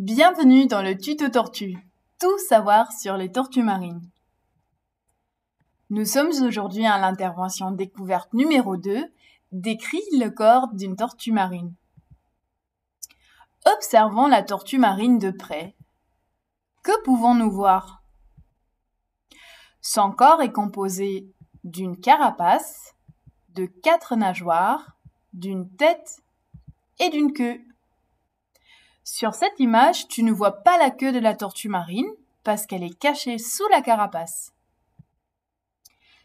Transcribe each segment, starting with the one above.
Bienvenue dans le tuto tortue, tout savoir sur les tortues marines. Nous sommes aujourd'hui à l'intervention découverte numéro 2, décrit le corps d'une tortue marine. Observons la tortue marine de près. Que pouvons-nous voir Son corps est composé d'une carapace, de quatre nageoires, d'une tête et d'une queue. Sur cette image, tu ne vois pas la queue de la tortue marine parce qu'elle est cachée sous la carapace.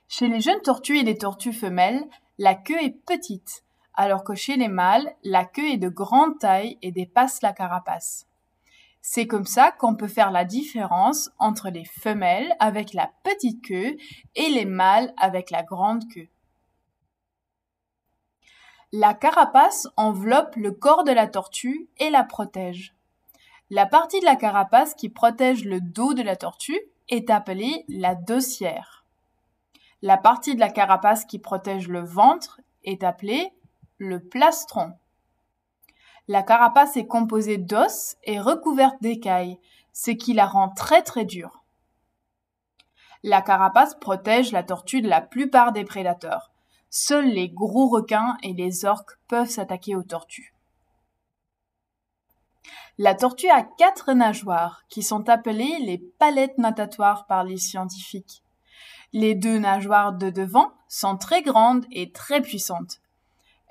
Chez les jeunes tortues et les tortues femelles, la queue est petite, alors que chez les mâles, la queue est de grande taille et dépasse la carapace. C'est comme ça qu'on peut faire la différence entre les femelles avec la petite queue et les mâles avec la grande queue. La carapace enveloppe le corps de la tortue et la protège. La partie de la carapace qui protège le dos de la tortue est appelée la dossière. La partie de la carapace qui protège le ventre est appelée le plastron. La carapace est composée d'os et recouverte d'écailles, ce qui la rend très très dure. La carapace protège la tortue de la plupart des prédateurs, Seuls les gros requins et les orques peuvent s'attaquer aux tortues. La tortue a quatre nageoires qui sont appelées les palettes natatoires par les scientifiques. Les deux nageoires de devant sont très grandes et très puissantes.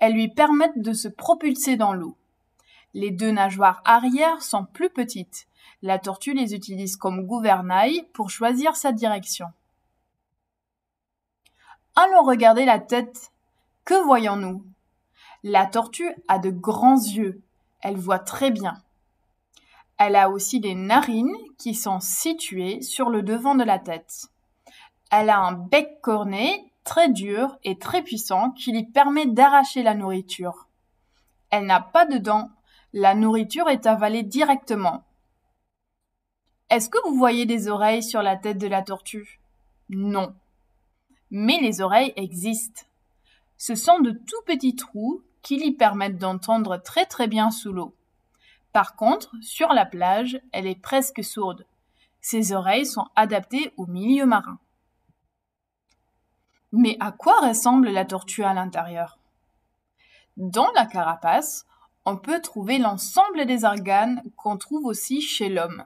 Elles lui permettent de se propulser dans l'eau. Les deux nageoires arrière sont plus petites. La tortue les utilise comme gouvernail pour choisir sa direction. Allons regarder la tête. Que voyons-nous La tortue a de grands yeux. Elle voit très bien. Elle a aussi des narines qui sont situées sur le devant de la tête. Elle a un bec corné très dur et très puissant qui lui permet d'arracher la nourriture. Elle n'a pas de dents. La nourriture est avalée directement. Est-ce que vous voyez des oreilles sur la tête de la tortue Non mais les oreilles existent. Ce sont de tout petits trous qui lui permettent d'entendre très très bien sous l'eau. Par contre, sur la plage, elle est presque sourde. Ses oreilles sont adaptées au milieu marin. Mais à quoi ressemble la tortue à l'intérieur Dans la carapace, on peut trouver l'ensemble des organes qu'on trouve aussi chez l'homme.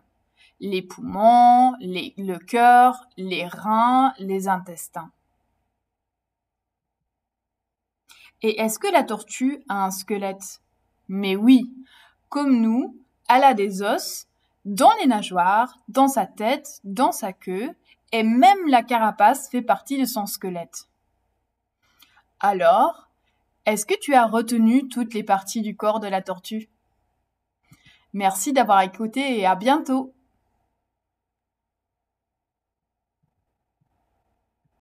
Les poumons, le cœur, les reins, les intestins. Et est-ce que la tortue a un squelette Mais oui, comme nous, elle a des os dans les nageoires, dans sa tête, dans sa queue, et même la carapace fait partie de son squelette. Alors, est-ce que tu as retenu toutes les parties du corps de la tortue Merci d'avoir écouté et à bientôt